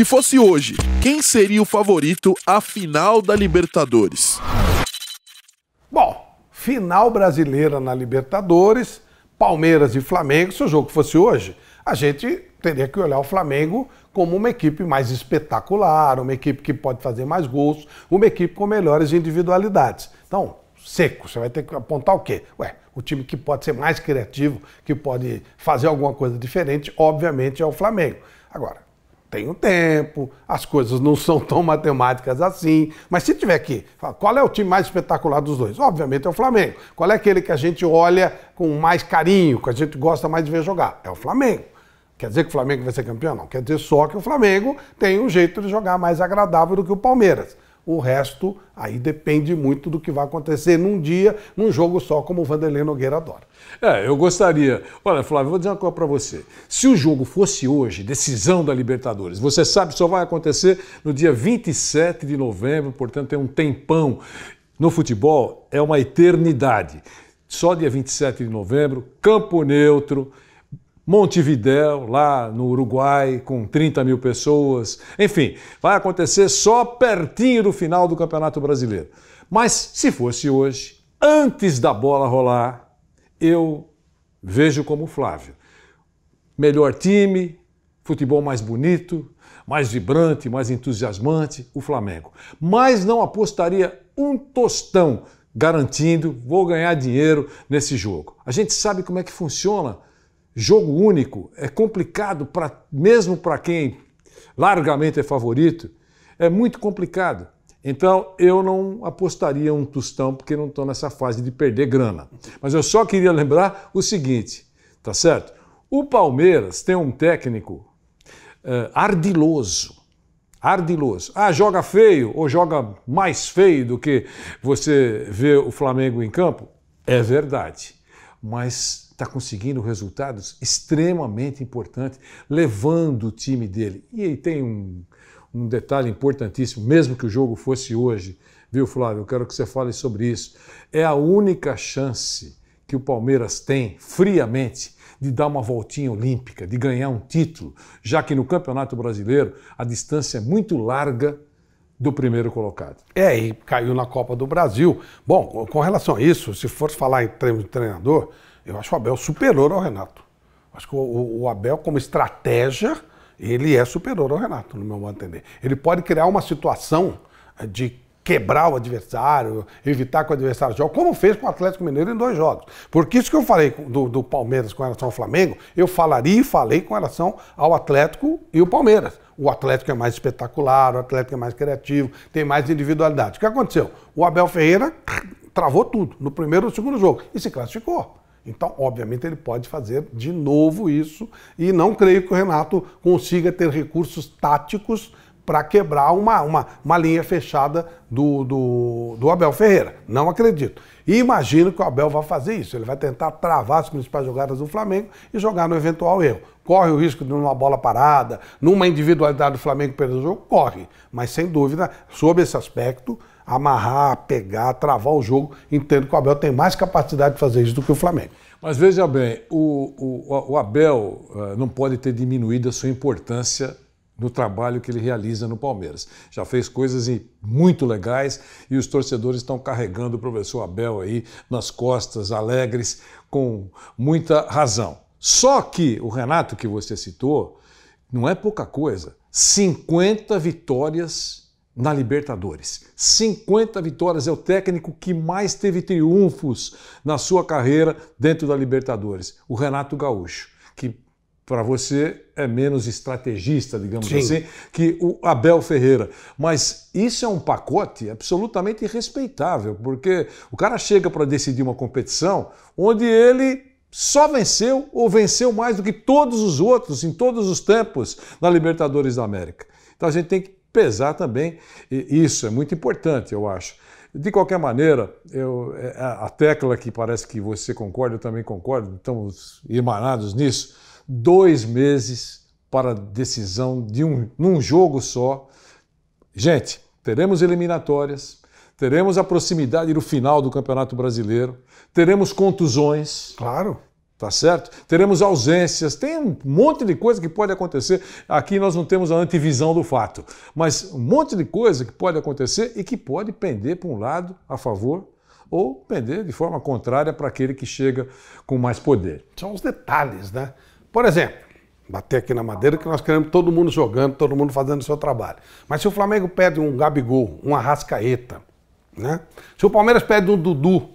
Se fosse hoje, quem seria o favorito à final da Libertadores? Bom, final brasileira na Libertadores, Palmeiras e Flamengo, se o jogo fosse hoje, a gente teria que olhar o Flamengo como uma equipe mais espetacular, uma equipe que pode fazer mais gols, uma equipe com melhores individualidades. Então, seco, você vai ter que apontar o quê? Ué, o time que pode ser mais criativo, que pode fazer alguma coisa diferente, obviamente é o Flamengo. Agora, tem o tempo, as coisas não são tão matemáticas assim. Mas se tiver que, qual é o time mais espetacular dos dois? Obviamente é o Flamengo. Qual é aquele que a gente olha com mais carinho, que a gente gosta mais de ver jogar? É o Flamengo. Quer dizer que o Flamengo vai ser campeão? Não. Quer dizer só que o Flamengo tem um jeito de jogar mais agradável do que o Palmeiras. O resto aí depende muito do que vai acontecer num dia, num jogo só, como o Vanderlei Nogueira adora. É, eu gostaria. Olha, Flávio, vou dizer uma coisa para você. Se o jogo fosse hoje, decisão da Libertadores, você sabe, só vai acontecer no dia 27 de novembro, portanto tem um tempão. No futebol é uma eternidade. Só dia 27 de novembro, campo neutro. Montevidéu, lá no Uruguai, com 30 mil pessoas. Enfim, vai acontecer só pertinho do final do Campeonato Brasileiro. Mas se fosse hoje, antes da bola rolar, eu vejo como Flávio. Melhor time, futebol mais bonito, mais vibrante, mais entusiasmante, o Flamengo. Mas não apostaria um tostão garantindo vou ganhar dinheiro nesse jogo. A gente sabe como é que funciona jogo único, é complicado para mesmo para quem largamente é favorito, é muito complicado. Então eu não apostaria um tostão porque não estou nessa fase de perder grana. Mas eu só queria lembrar o seguinte, tá certo? O Palmeiras tem um técnico é, ardiloso, ardiloso. Ah, joga feio ou joga mais feio do que você vê o Flamengo em campo? É verdade. Mas está conseguindo resultados extremamente importantes, levando o time dele. E aí tem um, um detalhe importantíssimo, mesmo que o jogo fosse hoje, viu, Flávio? Eu quero que você fale sobre isso. É a única chance que o Palmeiras tem, friamente, de dar uma voltinha olímpica, de ganhar um título, já que no Campeonato Brasileiro a distância é muito larga do primeiro colocado. É, e caiu na Copa do Brasil. Bom, com relação a isso, se for falar em de treinador, eu acho o Abel superior ao Renato. Acho que o, o Abel, como estratégia, ele é superior ao Renato, no meu modo de entender. Ele pode criar uma situação eh, de quebrar o adversário, evitar que o adversário jogue, como fez com o Atlético Mineiro em dois jogos. Porque isso que eu falei do, do, Palmeiras com relação ao Flamengo, eu falaria e falei com relação ao Atlético e o Palmeiras. O Atlético é mais espetacular, o Atlético é mais criativo, tem mais individualidade. O que aconteceu? O Abel Ferreira travou tudo no primeiro e no segundo jogo e se classificou. Então, obviamente, ele pode fazer de novo isso e não creio que o Renato consiga ter recursos táticos para quebrar uma, uma, uma linha fechada do, do, do, Abel Ferreira. Não acredito. E imagino que o Abel vai fazer isso. Ele vai tentar travar as principais jogadas do Flamengo e jogar no eventual erro. Corre o risco de uma bola parada, numa individualidade do Flamengo perder o jogo? Corre. Mas sem dúvida, sob esse aspecto, amarrar, pegar, travar o jogo. Entendo que o Abel tem mais capacidade de fazer isso do que o Flamengo. Mas veja bem, o, o, o Abel eh, não pode ter diminuído a sua importância no trabalho que ele realiza no Palmeiras. Já fez coisas muito legais e os torcedores estão carregando o professor Abel aí nas costas, alegres, com muita razão. Só que o Renato que você citou não é pouca coisa. 50 vitórias na Libertadores. 50 vitórias é o técnico que mais teve triunfos na sua carreira dentro da Libertadores, o Renato Gaúcho, que para você é menos estrategista, digamos Sim. assim, que o Abel Ferreira. Mas isso é um pacote absolutamente respeitável, porque o cara chega para decidir uma competição onde ele só venceu ou venceu mais do que todos os outros em todos os tempos na Libertadores da América. Então a gente tem que pesar também isso, é muito importante, eu acho. De qualquer maneira, eu, é, a tecla que parece que você concorda, eu também concordo, estamos irmanados nisso. Dois meses para decisão de um, num jogo só. Gente, teremos eliminatórias, teremos a proximidade do final do Campeonato Brasileiro, teremos contusões. Claro tá certo? Teremos ausências, tem um monte de coisa que pode acontecer. Aqui nós não temos a antivisão do fato, mas um monte de coisa que pode acontecer e que pode pender para um lado a favor ou pender de forma contrária para aquele que chega com mais poder. São os detalhes, né? Por exemplo, bater aqui na madeira que nós queremos todo mundo jogando, todo mundo fazendo o seu trabalho. Mas se o Flamengo pede um Gabigol, um Arrascaeta, né? Se o Palmeiras pede um Dudu,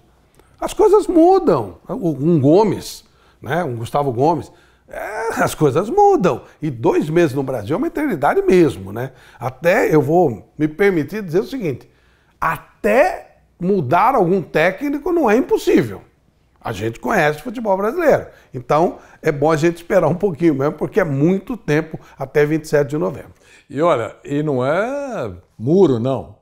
as coisas mudam. Um Gomes, né? um Gustavo Gomes. É, as coisas mudam. E dois meses no Brasil é uma eternidade mesmo, né? Até eu vou me permitir dizer o seguinte: até mudar algum técnico não é impossível. A gente conhece o futebol brasileiro. Então é bom a gente esperar um pouquinho mesmo, porque é muito tempo até 27 de novembro. E olha, e não é muro, não.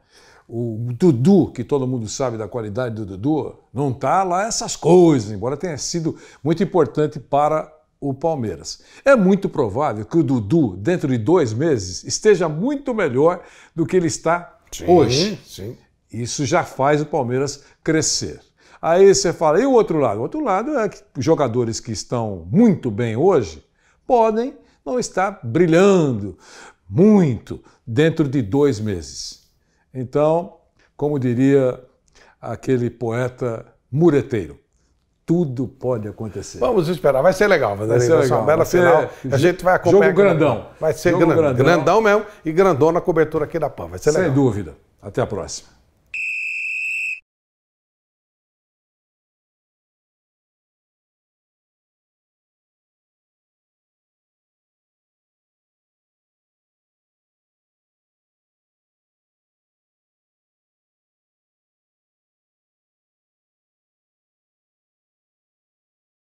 O Dudu, que todo mundo sabe da qualidade do Dudu, não está lá essas coisas, embora tenha sido muito importante para o Palmeiras. É muito provável que o Dudu, dentro de dois meses, esteja muito melhor do que ele está sim, hoje. Sim. Isso já faz o Palmeiras crescer. Aí você fala, e o outro lado? O outro lado é que jogadores que estão muito bem hoje podem não estar brilhando muito dentro de dois meses. Então, como diria aquele poeta mureteiro, tudo pode acontecer. Vamos esperar, vai ser legal, Vai ser legal. uma bela final. A gente vai acompanhar. Jogo grandão. Vai ser grandão. grandão. mesmo e grandona na cobertura aqui da PAN. Vai ser legal. Sem dúvida. Até a próxima.